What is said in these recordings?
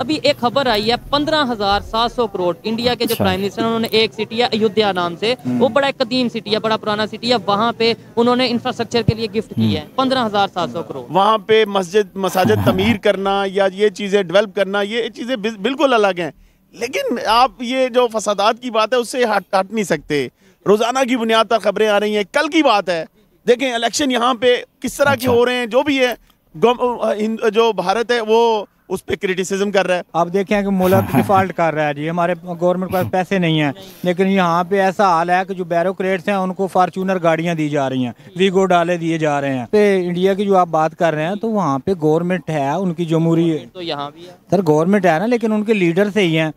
अभी एक खबर आई है पंद्रह हजार सात सौ करोड़ इंडिया के जो प्राइम अच्छा। मिनिस्टर उन्होंने एक सिटी है अयोध्या नाम से हम्म। वो बड़ा कदीम सिटी है बड़ा पुराना सिटी है वहाँ पे उन्होंने इंफ्रास्ट्रक्चर के लिए गिफ्ट की है हम्म। पंद्रह हजार सात सौ करोड़ वहाँ पे मस्जिद मसाजिद तमीर करना या ये चीजें डेवलप करना ये चीजें बिल्कुल अलग है लेकिन आप ये जो फसादात की बात है उससे हट हट नहीं सकते रोजाना की बुनियाद पर खबरें आ रही हैं कल की बात है देखें इलेक्शन यहाँ पे किस तरह के अच्छा। हो रहे हैं जो भी है जो भारत है वो उस पर क्रिटिसिज्म कर रहा है आप देखें कि मुल्क डिफॉल्ट कर रहा है जी हमारे गवर्नमेंट के पास पैसे नहीं है लेकिन यहाँ पे ऐसा हाल है कि जो बैरोक्रेट्स हैं उनको फार्चूनर गाड़ियाँ दी जा रही हैं वीगो डाले दिए जा रहे हैं पे इंडिया की जो आप बात कर रहे हैं तो वहाँ पे गवर्नमेंट है उनकी जमहूरी तो यहाँ सर गवर्नमेंट है ना लेकिन उनके लीडर से ही है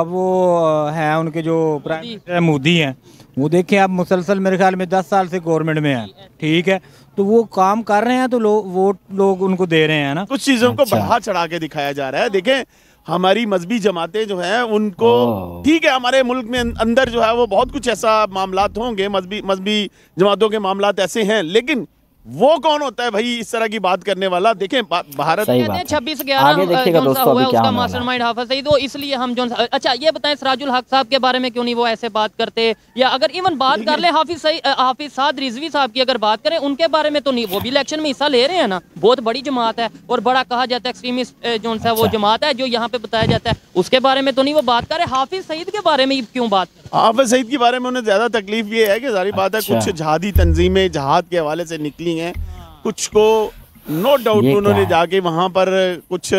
अब वो है उनके जो प्राइम मोदी हैं वो देखें आप मुसलसल मेरे ख्याल में दस साल से गवर्नमेंट में है ठीक है तो वो काम कर रहे हैं तो लोग वोट लोग उनको दे रहे हैं ना कुछ चीज़ों को अच्छा। बढ़ा चढ़ा के दिखाया जा रहा है देखें हमारी मजहबी जमातें जो हैं उनको ठीक है हमारे मुल्क में अं-, अंदर जो है वो बहुत कुछ ऐसा मामला होंगे मजहबी मजहबी जमातों के मामला ऐसे हैं लेकिन वो कौन होता है भाई इस तरह की बात करने वाला देखें भारत छब्बीस ग्यारह तो हाफिज इसलिए हम जो अच्छा ये बताएं सराजुल हक साहब के बारे में क्यों नहीं वो ऐसे बात करते या अगर इवन बात कर ले हाफिज सही हाफिज साद रिजवी साहब की अगर बात करें उनके बारे में तो नहीं वो भी इलेक्शन में हिस्सा ले रहे हैं ना बहुत बड़ी जमात है और बड़ा कहा जाता है एक्सट्रीमिस्ट जो है वो अच्छा। जमात है जो यहाँ पे बताया जाता है उसके बारे में तो नहीं वो बात करे हाफिज सईद के बारे में क्यों बात हाफिज सईद के बारे में उन्हें ज्यादा तकलीफ ये है कि सारी बात है अच्छा। कुछ जहादी तंजीमें जहाद के हवाले से निकली नहीं है कुछ को नो डाउट उन्होंने जाके वहाँ पर कुछ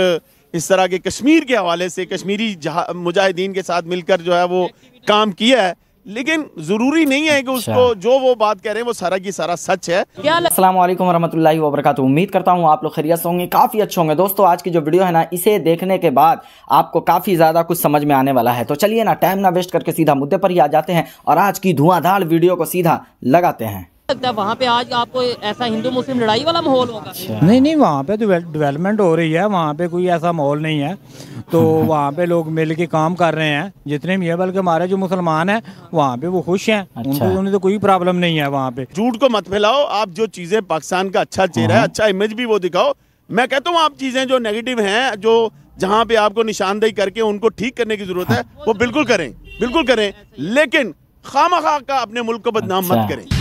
इस तरह के कश्मीर के हवाले से कश्मीरी मुजाहिदीन के साथ मिलकर जो है वो काम किया है लेकिन जरूरी नहीं है कि उसको अच्छा। जो वो बात कह रहे हैं वो सारा की सारा सच है अस्सलाम वालेकुम वरहमतुल्लाहि वबरकातुहू उम्मीद करता हूँ आप लोग खैरियत होंगे काफ़ी अच्छे होंगे दोस्तों आज की जो वीडियो है ना इसे देखने के बाद आपको काफ़ी ज़्यादा कुछ समझ में आने वाला है तो चलिए ना टाइम ना वेस्ट करके सीधा मुद्दे पर ही आ जाते हैं और आज की धुआंधार वीडियो को सीधा लगाते हैं लगता है वहाँ पे आज आपको ऐसा हिंदू मुस्लिम लड़ाई वाला माहौल होगा अच्छा। नहीं नहीं वहाँ पे डेवलपमेंट हो रही है वहाँ पे कोई ऐसा माहौल नहीं है तो वहाँ पे लोग मिल के काम कर रहे हैं जितने भी है बल्कि हमारे जो मुसलमान है वहाँ पे वो खुश है अच्छा। उनको उन्हें तो कोई प्रॉब्लम नहीं है वहाँ पे झूठ को मत फैलाओ आप जो चीज़ें पाकिस्तान का अच्छा चेहरा है हाँ। अच्छा इमेज भी वो दिखाओ मैं कहता हूँ आप चीज़ें जो नेगेटिव है जो जहाँ पे आपको निशानदेही करके उनको ठीक करने की जरूरत है हाँ। वो बिल्कुल करें बिल्कुल करें लेकिन खाम खा का अपने मुल्क को बदनाम मत अच्छा। करें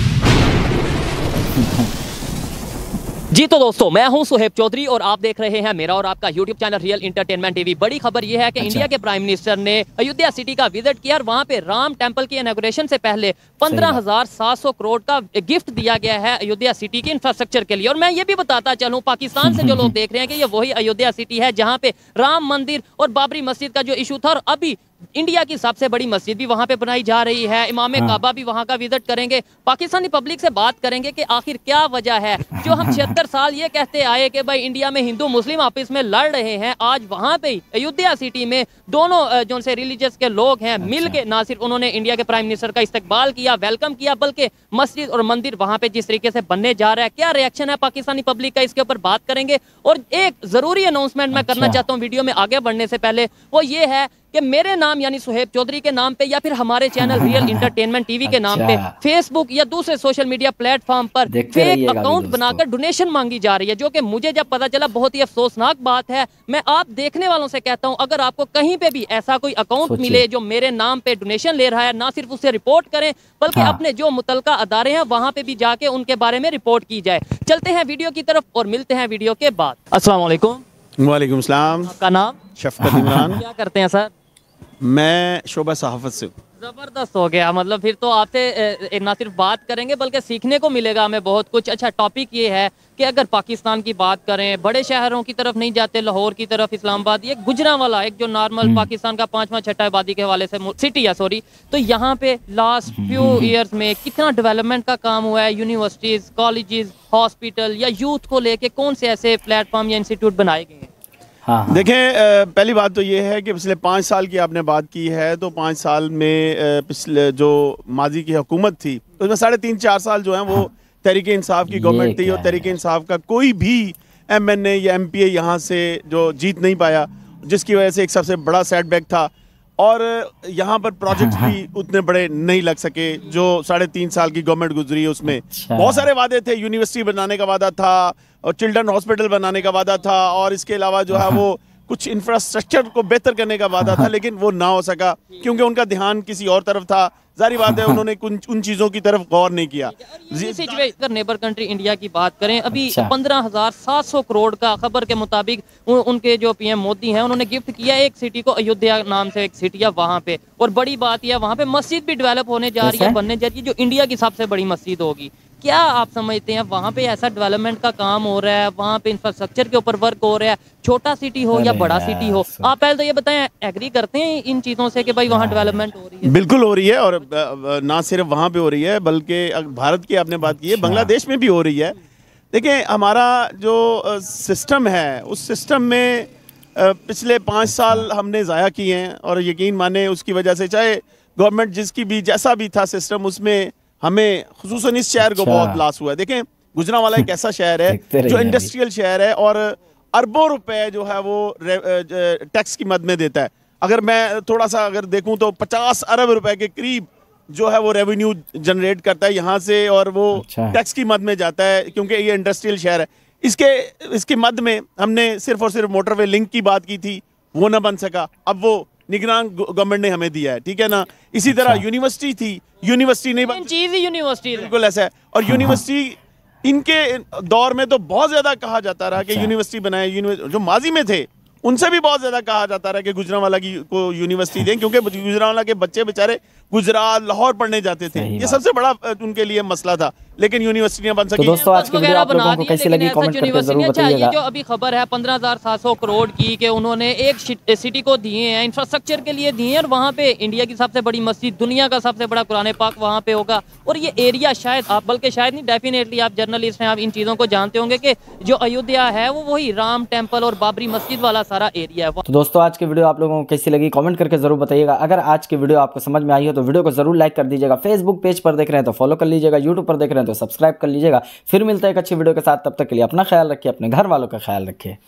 जी तो दोस्तों मैं हूं सुहेब चौधरी और आप देख रहे हैं मेरा और आपका YouTube channel real entertainment TV बड़ी खबर यह है कि अच्छा। इंडिया के प्राइम मिनिस्टर ने अयोध्या सिटी का विजिट किया और वहां पे राम टेंपल की इनाग्रेशन से पहले 15,700 करोड़ का गिफ्ट दिया गया है अयोध्या सिटी के इंफ्रास्ट्रक्चर के लिए और मैं ये भी बताता चलूँ पाकिस्तान से जो लोग देख रहे हैं कि ये वही अयोध्या सिटी है जहाँ पे राम मंदिर और बाबरी मस्जिद का जो इशू था और अभी इंडिया की सबसे बड़ी मस्जिद भी वहाँ पे बनाई जा रही है इमाम हाँ। काबा भी वहाँ का विजिट करेंगे पाकिस्तानी पब्लिक से बात करेंगे कि आखिर क्या वजह है जो हम छिहत्तर साल ये कहते आए कि भाई इंडिया में हिंदू मुस्लिम आपस में लड़ रहे हैं आज वहाँ पे अयोध्या सिटी में दोनों जो से रिलीजियस के लोग हैं अच्छा। मिल के ना सिर्फ उन्होंने इंडिया के प्राइम मिनिस्टर का इस्तेबाल किया वेलकम किया बल्कि मस्जिद और मंदिर वहाँ पे जिस तरीके से बनने जा रहा है क्या रिएक्शन है पाकिस्तानी पब्लिक का इसके ऊपर बात करेंगे और एक जरूरी अनाउंसमेंट मैं करना अच्छा। चाहता हूँ वीडियो में आगे बढ़ने से पहले वो ये है कि मेरे नाम यानी सुहेब चौधरी के नाम पे या फिर हमारे चैनल रियल इंटरटेनमेंट टीवी के नाम पे फेसबुक अच्छा। या दूसरे सोशल मीडिया प्लेटफॉर्म पर फेक अकाउंट बनाकर डोनेशन मांगी जा रही है जो कि मुझे जब पता चला बहुत ही अफसोसनाक बात है मैं आप देखने वालों से कहता हूं अगर आपको कहीं पे भी ऐसा कोई अकाउंट मिले जो मेरे नाम पे डोनेशन ले रहा है ना सिर्फ उसे रिपोर्ट करें बल्कि हाँ। अपने जो मुतलका अदारे हैं वहां पे भी जाके उनके बारे में रिपोर्ट की जाए चलते हैं वीडियो की तरफ और मिलते हैं वीडियो के बाद असला वालेकुम आपका नाम शफकत इमरान क्या करते हैं सर मैं शोभा सहाफत से हूँ ज़बरदस्त हो गया मतलब फिर तो आपसे ना सिर्फ बात करेंगे बल्कि सीखने को मिलेगा हमें बहुत कुछ अच्छा टॉपिक ये है कि अगर पाकिस्तान की बात करें बड़े शहरों की तरफ नहीं जाते लाहौर की तरफ इस्लामाबाद ये गुजरा वाला एक जो नॉर्मल हम्म। पाकिस्तान का पाँचवा छठा आबादी के हवाले से सिटी है सॉरी तो यहाँ पे लास्ट फ्यू ईयर्स में कितना डेवलपमेंट का काम हुआ है यूनिवर्सिटीज़ कॉलेज हॉस्पिटल या यूथ को लेके कौन से ऐसे प्लेटफॉर्म या इंस्टीट्यूट बनाए गए हैं हाँ, हाँ। देखें पहली बात तो ये है कि पिछले पाँच साल की आपने बात की है तो पाँच साल में पिछले जो माजी की हुकूमत थी उसमें साढ़े तीन चार साल जो है वो हाँ। तहरीक इंसाफ की गवर्नमेंट थी और तहरीक इंसाफ का कोई भी एम एन ए या एम पी ए यहाँ से जो जीत नहीं पाया जिसकी वजह से एक सबसे बड़ा सेटबैक था और यहाँ पर प्रोजेक्ट्स हाँ, हाँ, भी उतने बड़े नहीं लग सके जो साढ़े तीन साल की गवर्नमेंट गुजरी है उसमें अच्छा। बहुत सारे वादे थे यूनिवर्सिटी बनाने का वादा था और चिल्ड्रन हॉस्पिटल बनाने का वादा था और इसके अलावा जो है हाँ। वो कुछ इंफ्रास्ट्रक्चर को बेहतर करने का वादा था हाँ। लेकिन वो ना हो सका क्योंकि उनका ध्यान किसी और तरफ था जारी बात है उन्होंने उन चीजों की तरफ गौर नहीं किया नेबर कंट्री इंडिया की बात करें अभी अच्छा। पंद्रह हजार सात सौ करोड़ का खबर के मुताबिक उनके जो पीएम मोदी हैं उन्होंने गिफ्ट किया एक सिटी को अयोध्या नाम से एक सिटी है वहाँ पे और बड़ी बात यह वहाँ पे मस्जिद भी डेवलप होने जा रही है बनने जा रही है जो इंडिया की सबसे बड़ी मस्जिद होगी क्या आप समझते हैं वहाँ पे ऐसा डेवलपमेंट का काम हो रहा है वहाँ पे इंफ्रास्ट्रक्चर के ऊपर वर्क हो रहा है छोटा सिटी हो या बड़ा सिटी हो आप पहले तो ये बताएं एग्री करते हैं इन चीज़ों से कि भाई वहाँ डेवलपमेंट हाँ। हो रही है बिल्कुल हो रही है और ना सिर्फ वहाँ पे हो रही है बल्कि भारत की आपने बात की है अच्छा। बांग्लादेश में भी हो रही है देखिए हमारा जो सिस्टम है उस सिस्टम में पिछले पाँच साल हमने ज़ाया किए हैं और यकीन माने उसकी वजह से चाहे गवर्नमेंट जिसकी भी जैसा भी था सिस्टम उसमें हमें खसूस इस शहर को अच्छा। बहुत लॉस हुआ है देखें गुजरा वाला एक ऐसा शहर है जो इंडस्ट्रियल शहर है और अरबों रुपए जो है वो टैक्स की मद में देता है अगर मैं थोड़ा सा अगर देखूं तो पचास अरब रुपए के करीब जो है वो रेवेन्यू जनरेट करता है यहाँ से और वो अच्छा। टैक्स की मद में जाता है क्योंकि ये इंडस्ट्रियल शहर है इसके इसके मद में हमने सिर्फ और सिर्फ मोटरवे लिंक की बात की थी वो ना बन सका अब वो निगरान गवर्नमेंट ने हमें दिया है ठीक है ना इसी तरह यूनिवर्सिटी अच्छा। थी यूनिवर्सिटी नहीं चीज ही यूनिवर्सिटी बिल्कुल ऐसा है और यूनिवर्सिटी हाँ, हाँ। इनके दौर में तो बहुत ज्यादा कहा जाता रहा कि यूनिवर्सिटी अच्छा। बनाए जो माजी में थे उनसे भी बहुत ज्यादा कहा जाता रहा कि गुजरावाला की को यूनिवर्सिटी दें क्योंकि गुजरावाला के बच्चे बेचारे गुजरात लाहौर पढ़ने जाते थे ये सबसे बड़ा उनके लिए मसला था लेकिन यूनिवर्सिटियां बन सकी तो दोस्तों आज की वीडियो आप लोगों को कैसी लगी कमेंट करके जरूर अच्छा, बताइएगा जो अभी खबर है पंद्रह हजार सात सौ करोड़ की कि उन्होंने एक सिटी को दिए हैं इंफ्रास्ट्रक्चर के लिए दिए हैं और वहाँ पे इंडिया की सबसे बड़ी मस्जिद दुनिया का सबसे बड़ा कुरान पाक वहाँ पे होगा और ये एरिया शायद आप बल्कि शायद नहीं डेफिनेटली आप जर्नलिस्ट हैं आप इन चीज़ों को जानते होंगे कि जो अयोध्या है वो वही राम टेम्पल और बाबरी मस्जिद वाला सारा एरिया है तो दोस्तों आज की वीडियो आप लोगों को कैसी लगी कॉमेंट करके जरूर बताइएगा अगर आज की वीडियो आपको समझ में आई हो तो वीडियो को जरूर लाइक कर दीजिएगा फेसबुक पेज पर देख रहे हैं तो फॉलो कर लीजिएगा यूट्यूब पर देख रहे हैं तो सब्सक्राइब कर लीजिएगा फिर मिलता है एक अच्छी वीडियो के साथ तब तक के लिए अपना ख्याल रखिए अपने घर वालों का ख्याल रखिए